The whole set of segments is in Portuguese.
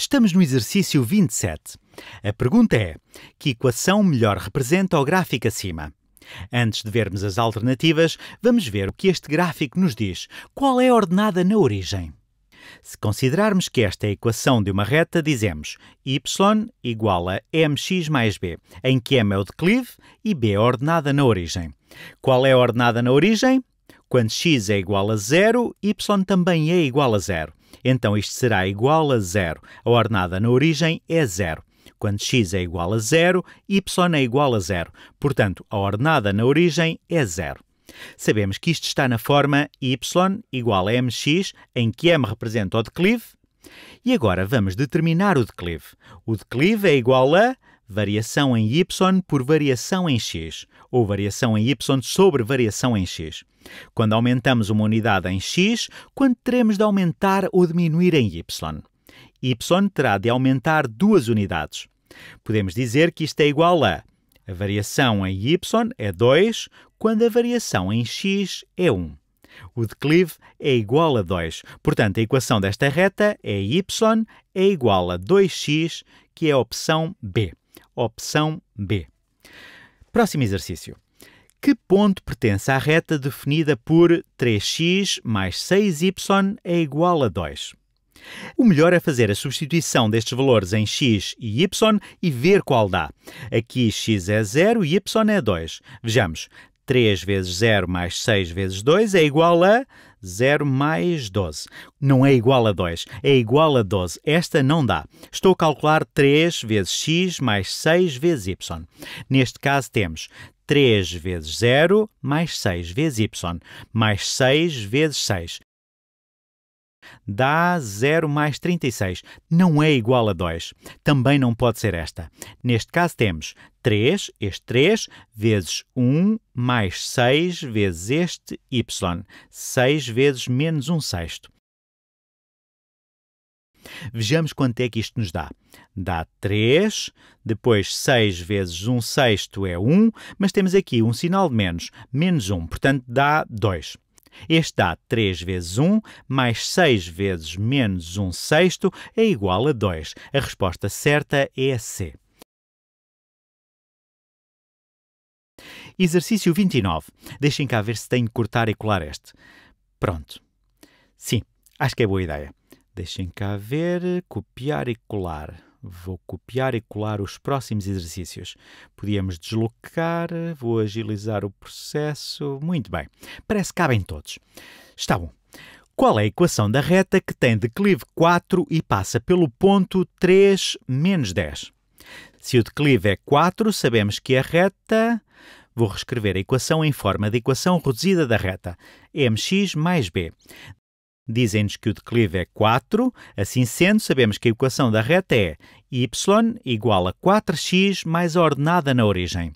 Estamos no exercício 27. A pergunta é: que equação melhor representa o gráfico acima? Antes de vermos as alternativas, vamos ver o que este gráfico nos diz. Qual é a ordenada na origem? Se considerarmos que esta é a equação de uma reta, dizemos y igual a mx mais b, em que m é o declive e b é a ordenada na origem. Qual é a ordenada na origem? Quando x é igual a zero, y também é igual a zero. Então isto será igual a zero. A ordenada na origem é zero. Quando x é igual a zero, y é igual a zero. Portanto, a ordenada na origem é zero. Sabemos que isto está na forma y igual a mx, em que m representa o declive. E agora vamos determinar o declive. O declive é igual a variação em y por variação em x, ou variação em y sobre variação em x. Quando aumentamos uma unidade em x, quando teremos de aumentar ou diminuir em y. y terá de aumentar duas unidades. Podemos dizer que isto é igual a a variação em y é 2, quando a variação em x é 1. O declive é igual a 2. Portanto, a equação desta reta é y é igual a 2x, que é a opção B opção B. Próximo exercício. Que ponto pertence à reta definida por 3x mais 6y é igual a 2? O melhor é fazer a substituição destes valores em x e y e ver qual dá. Aqui x é 0 e y é 2. Vejamos, 3 vezes 0 mais 6 vezes 2 é igual a 0 mais 12. Não é igual a 2, é igual a 12. Esta não dá. Estou a calcular 3 vezes x mais 6 vezes y. Neste caso temos 3 vezes 0 mais 6 vezes y, mais 6 vezes 6 dá 0 mais 36. Não é igual a 2. Também não pode ser esta. Neste caso temos 3, este 3, vezes 1, mais 6, vezes este y. 6 vezes menos 1 sexto. Vejamos quanto é que isto nos dá. Dá 3, depois 6 vezes 1 sexto é 1, mas temos aqui um sinal de menos, menos 1, portanto dá 2. Este dá 3 vezes 1, mais 6 vezes menos 1 sexto é igual a 2. A resposta certa é a C. Exercício 29. Deixem cá ver se tenho que cortar e colar este. Pronto. Sim, acho que é boa ideia. Deixem cá ver, copiar e colar. Vou copiar e colar os próximos exercícios. Podíamos deslocar, vou agilizar o processo. Muito bem. Parece que cabem todos. Está bom. Qual é a equação da reta que tem declive 4 e passa pelo ponto 3 menos 10? Se o declive é 4, sabemos que a reta. Vou reescrever a equação em forma de equação reduzida da reta, é mx mais b. Dizem-nos que o declive é 4, assim sendo, sabemos que a equação da reta é y igual a 4x mais a ordenada na origem.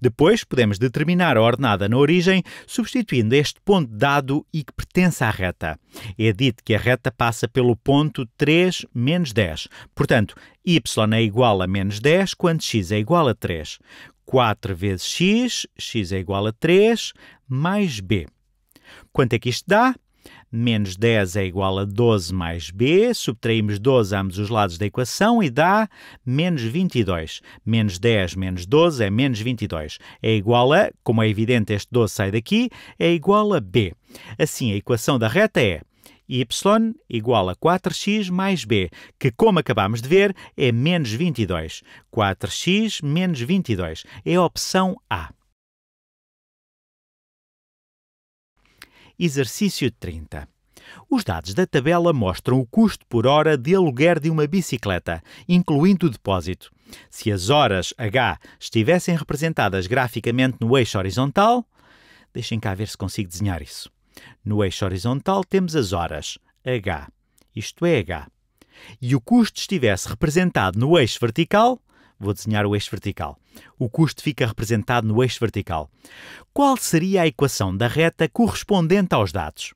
Depois podemos determinar a ordenada na origem substituindo este ponto dado e que pertence à reta. É dito que a reta passa pelo ponto 3 menos 10. Portanto, y é igual a menos 10 quando x é igual a 3. 4 vezes x, x é igual a 3, mais b. Quanto é que isto dá? Menos 10 é igual a 12 mais b, subtraímos 12 a ambos os lados da equação e dá menos 22. Menos 10 menos 12 é menos 22. É igual a, como é evidente, este 12 sai daqui, é igual a b. Assim, a equação da reta é y igual a 4x mais b, que, como acabámos de ver, é menos 22. 4x menos 22 é a opção A. exercício 30. Os dados da tabela mostram o custo por hora de aluguer de uma bicicleta, incluindo o depósito. Se as horas H estivessem representadas graficamente no eixo horizontal, deixem cá ver se consigo desenhar isso. No eixo horizontal temos as horas H, isto é H, e o custo estivesse representado no eixo vertical, Vou desenhar o eixo vertical. O custo fica representado no eixo vertical. Qual seria a equação da reta correspondente aos dados?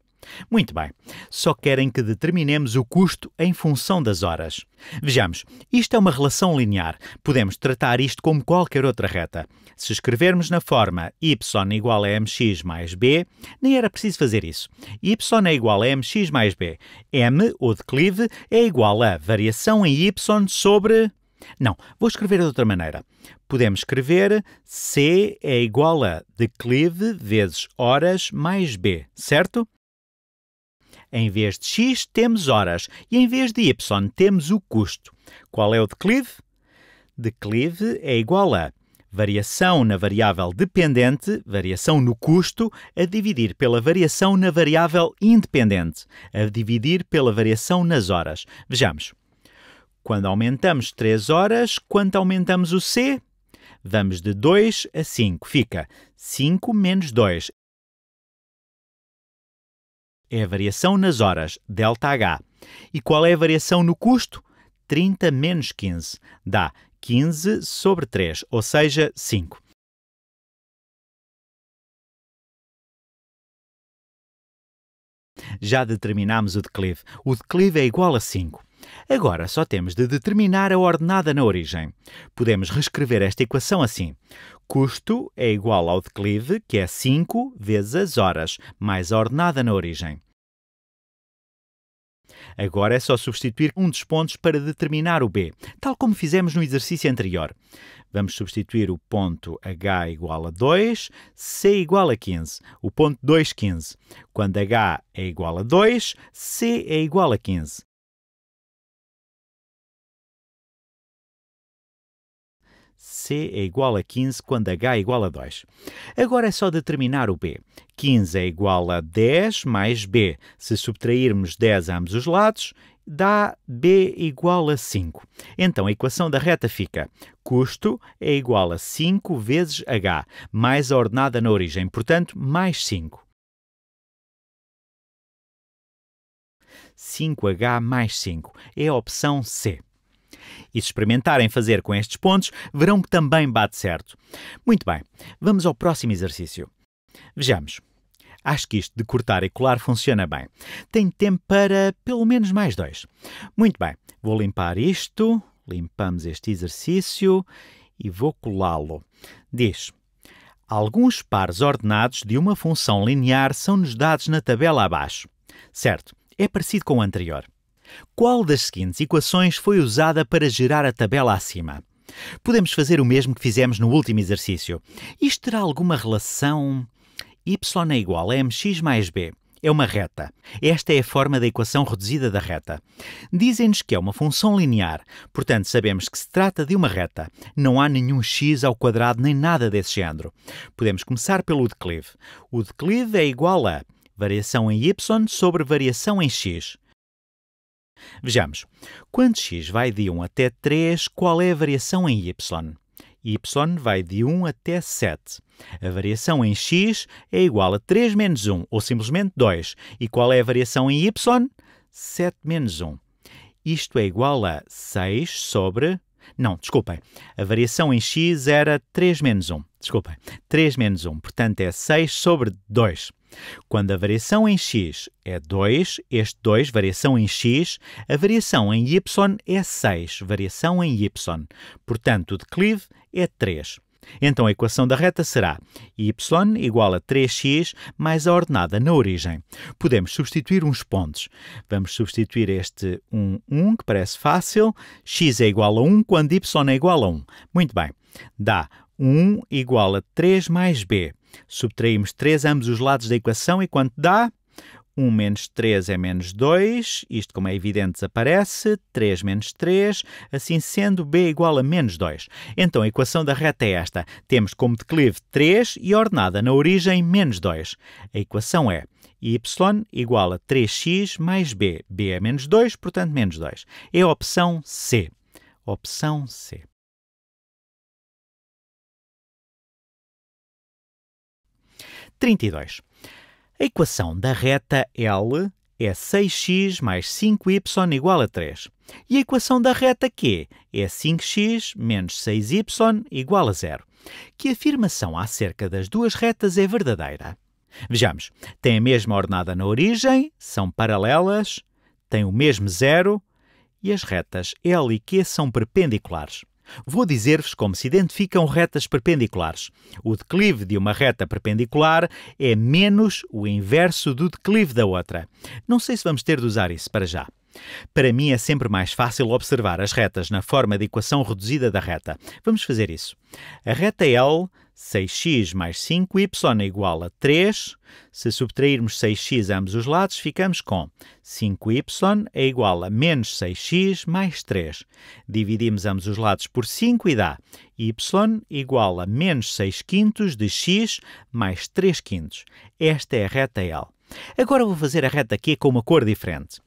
Muito bem, só querem que determinemos o custo em função das horas. Vejamos, isto é uma relação linear. Podemos tratar isto como qualquer outra reta. Se escrevermos na forma y igual a mx mais b, nem era preciso fazer isso. y é igual a mx mais b. m, ou declive, é igual a variação em y sobre não, vou escrever de outra maneira. Podemos escrever C é igual a declive vezes horas mais B, certo? Em vez de x, temos horas e em vez de y, temos o custo. Qual é o declive? Declive é igual a variação na variável dependente, variação no custo, a dividir pela variação na variável independente, a dividir pela variação nas horas. Vejamos. Quando aumentamos 3 horas, quanto aumentamos o C? Vamos de 2 a 5. Fica 5 menos 2. É a variação nas horas, ΔH. E qual é a variação no custo? 30 menos 15. Dá 15 sobre 3, ou seja, 5. Já determinamos o declive. O declive é igual a 5. Agora só temos de determinar a ordenada na origem. Podemos reescrever esta equação assim. Custo é igual ao declive, que é 5 vezes as horas, mais a ordenada na origem. Agora é só substituir um dos pontos para determinar o B, tal como fizemos no exercício anterior. Vamos substituir o ponto H igual a 2, C igual a 15, o ponto 2, 15. Quando H é igual a 2, C é igual a 15. C é igual a 15 quando H é igual a 2. Agora é só determinar o B. 15 é igual a 10 mais B. Se subtrairmos 10 a ambos os lados, dá B igual a 5. Então a equação da reta fica custo é igual a 5 vezes H, mais a ordenada na origem, portanto, mais 5. 5H mais 5 é a opção C. E se experimentarem fazer com estes pontos, verão que também bate certo. Muito bem, vamos ao próximo exercício. Vejamos. Acho que isto de cortar e colar funciona bem. Tenho tempo para pelo menos mais dois. Muito bem, vou limpar isto, limpamos este exercício e vou colá-lo. Diz: Alguns pares ordenados de uma função linear são-nos dados na tabela abaixo. Certo, é parecido com o anterior. Qual das seguintes equações foi usada para gerar a tabela acima? Podemos fazer o mesmo que fizemos no último exercício. Isto terá alguma relação? y é igual a mx mais b. É uma reta. Esta é a forma da equação reduzida da reta. Dizem-nos que é uma função linear, portanto sabemos que se trata de uma reta. Não há nenhum x ao quadrado nem nada desse género. Podemos começar pelo declive. O declive é igual a variação em y sobre variação em x. Vejamos. Quando x vai de 1 até 3, qual é a variação em y? y vai de 1 até 7. A variação em x é igual a 3 menos 1, ou simplesmente 2. E qual é a variação em y? 7 menos 1. Isto é igual a 6 sobre. Não, desculpem. A variação em x era 3 menos 1. Desculpem. 3 menos 1. Portanto, é 6 sobre 2. Quando a variação em x é 2, este 2, variação em x, a variação em y é 6, variação em y. Portanto, o declive é 3. Então a equação da reta será y igual a 3x mais a ordenada na origem. Podemos substituir uns pontos. Vamos substituir este 1, 1, que parece fácil. x é igual a 1 quando y é igual a 1. Muito bem. Dá 1 igual a 3 mais b. Subtraímos 3 ambos os lados da equação e quanto dá? 1 menos 3 é menos 2, isto, como é evidente, desaparece. 3 menos 3, assim sendo, b igual a menos 2. Então a equação da reta é esta. Temos como declive 3 e ordenada na origem menos 2. A equação é y igual a 3x mais b. b é menos 2, portanto menos 2. É a opção C. Opção C. 32. A equação da reta L é 6x mais 5y igual a 3. E a equação da reta Q é 5x menos 6y igual a 0. Que afirmação acerca das duas retas é verdadeira? Vejamos, Tem a mesma ordenada na origem, são paralelas, têm o mesmo zero e as retas L e Q são perpendiculares. Vou dizer-vos como se identificam retas perpendiculares. O declive de uma reta perpendicular é menos o inverso do declive da outra. Não sei se vamos ter de usar isso para já. Para mim é sempre mais fácil observar as retas na forma de equação reduzida da reta. Vamos fazer isso. A reta L 6x mais 5y é igual a 3. Se subtrairmos 6x a ambos os lados, ficamos com 5y é igual a menos 6x mais 3. Dividimos ambos os lados por 5 e dá y igual a menos 6 quintos de x mais 3 quintos. Esta é a reta L. Agora vou fazer a reta Q com uma cor diferente.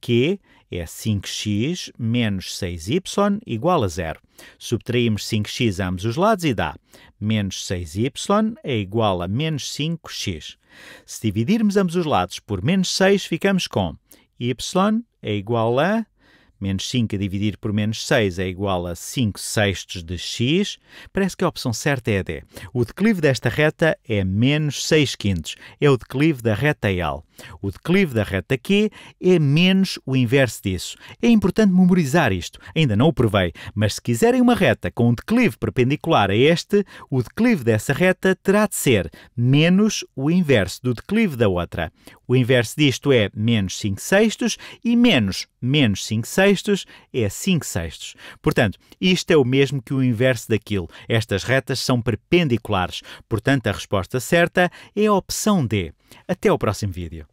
Q é 5x menos 6y igual a zero. Subtraímos 5x a ambos os lados e dá menos 6y é igual a menos 5x. Se dividirmos ambos os lados por menos 6, ficamos com y é igual a menos 5 a dividir por menos 6 é igual a 5 sextos de x, parece que a opção certa é a D. O declive desta reta é menos 6 quintos, é o declive da reta real. O declive da reta Q é menos o inverso disso. É importante memorizar isto, ainda não o provei, mas se quiserem uma reta com um declive perpendicular a este, o declive dessa reta terá de ser menos o inverso do declive da outra. O inverso disto é menos 5 sextos e menos menos 5 sextos é 5 sextos. Portanto, isto é o mesmo que o inverso daquilo. Estas retas são perpendiculares. Portanto, a resposta certa é a opção D. Até ao próximo vídeo.